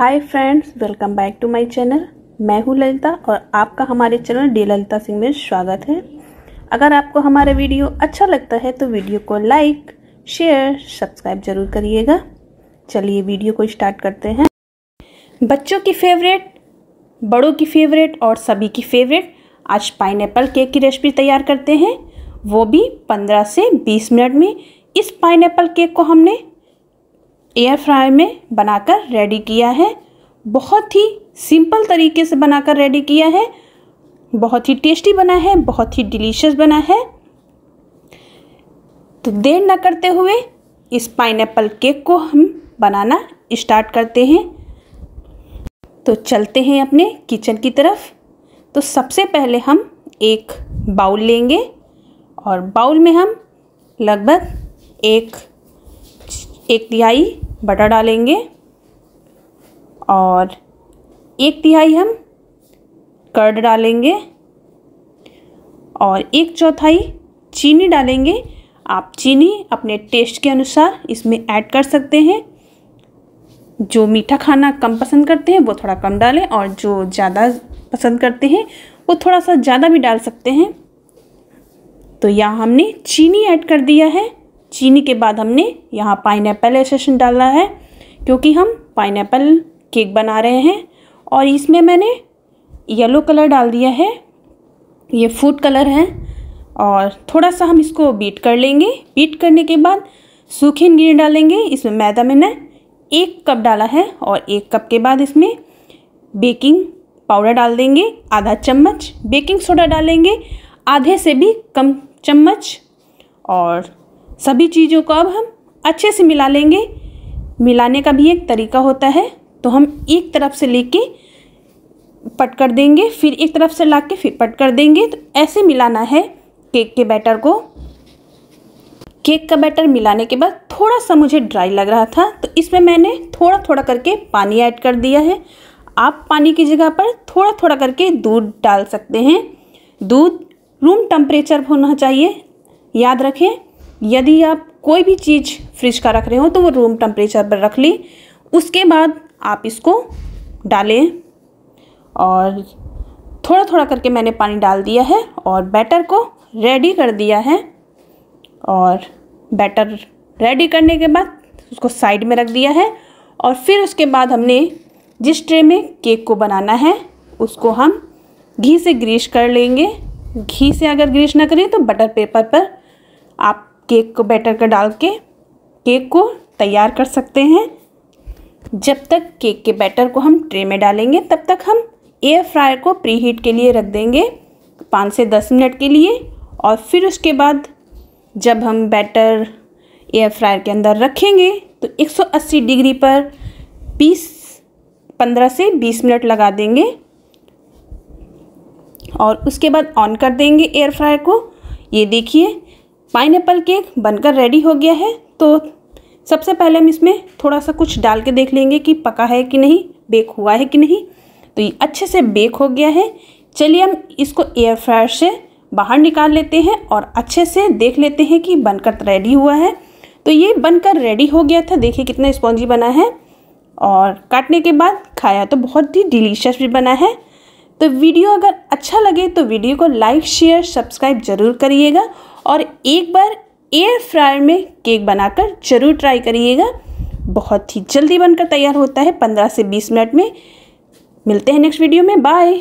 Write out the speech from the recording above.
hi friends welcome back to my channel मैं हूं ललिता और आपका हमारे चैनल डी ललिता सिंह में स्वागत है अगर आपको हमारा वीडियो अच्छा लगता है तो वीडियो को लाइक शेयर सब्सक्राइब जरूर करिएगा चलिए वीडियो को स्टार्ट करते हैं बच्चों की फेवरेट बड़ों की फेवरेट और सभी की फेवरेट आज पाइन केक की रेसिपी तैयार करते हैं वो भी पंद्रह से बीस मिनट में इस पाइन केक को हमने एयर फ्राई में बनाकर रेडी किया है बहुत ही सिंपल तरीके से बनाकर रेडी किया है बहुत ही टेस्टी बना है बहुत ही डिलीशियस बना है तो देर ना करते हुए इस पाइनएप्पल केक को हम बनाना स्टार्ट करते हैं तो चलते हैं अपने किचन की तरफ तो सबसे पहले हम एक बाउल लेंगे और बाउल में हम लगभग एक एक तिहाई बटर डालेंगे और एक तिहाई हम कर्ड डालेंगे और एक चौथाई चीनी डालेंगे आप चीनी अपने टेस्ट के अनुसार इसमें ऐड कर सकते हैं जो मीठा खाना कम पसंद करते हैं वो थोड़ा कम डालें और जो ज़्यादा पसंद करते हैं वो थोड़ा सा ज़्यादा भी डाल सकते हैं तो यहाँ हमने चीनी ऐड कर दिया है चीनी के बाद हमने यहाँ पाइन एप्पल एसेशन डाला है क्योंकि हम पाइन एप्पल केक बना रहे हैं और इसमें मैंने येलो कलर डाल दिया है ये फूड कलर है और थोड़ा सा हम इसको बीट कर लेंगे बीट करने के बाद सूखे गिर डालेंगे इसमें मैदा मैंने एक कप डाला है और एक कप के बाद इसमें बेकिंग पाउडर डाल देंगे आधा चम्मच बेकिंग सोडा डालेंगे आधे से भी कम चम्मच और सभी चीज़ों को अब हम अच्छे से मिला लेंगे मिलाने का भी एक तरीका होता है तो हम एक तरफ से लेके पट कर देंगे फिर एक तरफ से ला के फिर पट कर देंगे तो ऐसे मिलाना है केक के बैटर को केक का बैटर मिलाने के बाद थोड़ा सा मुझे ड्राई लग रहा था तो इसमें मैंने थोड़ा थोड़ा करके पानी ऐड कर दिया है आप पानी की जगह पर थोड़ा थोड़ा करके दूध डाल सकते हैं दूध रूम टेम्परेचर होना चाहिए याद रखें यदि आप कोई भी चीज़ फ्रिज का रख रहे हो तो वो रूम टेम्परेचर पर रख लें उसके बाद आप इसको डालें और थोड़ा थोड़ा करके मैंने पानी डाल दिया है और बैटर को रेडी कर दिया है और बैटर रेडी करने के बाद उसको साइड में रख दिया है और फिर उसके बाद हमने जिस ट्रे में केक को बनाना है उसको हम घी से ग्रीस कर लेंगे घी से अगर ग्रीस ना करें तो बटर पेपर पर आप केक को बैटर का डाल के केक को तैयार कर सकते हैं जब तक केक के बैटर को हम ट्रे में डालेंगे तब तक हम एयर फ्रायर को प्री हीट के लिए रख देंगे पाँच से दस मिनट के लिए और फिर उसके बाद जब हम बैटर एयर फ्रायर के अंदर रखेंगे तो 180 डिग्री पर 20 पंद्रह से बीस मिनट लगा देंगे और उसके बाद ऑन कर देंगे एयर फ्रायर को ये देखिए पाइन केक बनकर रेडी हो गया है तो सबसे पहले हम इसमें थोड़ा सा कुछ डाल के देख लेंगे कि पका है कि नहीं बेक हुआ है कि नहीं तो ये अच्छे से बेक हो गया है चलिए हम इसको एयर फ्रायर से बाहर निकाल लेते हैं और अच्छे से देख लेते हैं कि बनकर रेडी हुआ है तो ये बनकर रेडी हो गया था देखिए कितना स्पॉन्जी बना है और काटने के बाद खाया तो बहुत ही डिलीशियस भी बना है तो वीडियो अगर अच्छा लगे तो वीडियो को लाइक शेयर सब्सक्राइब जरूर करिएगा और एक बार एयर फ्रायर में केक बनाकर जरूर ट्राई करिएगा बहुत ही जल्दी बनकर तैयार होता है पंद्रह से बीस मिनट में मिलते हैं नेक्स्ट वीडियो में बाय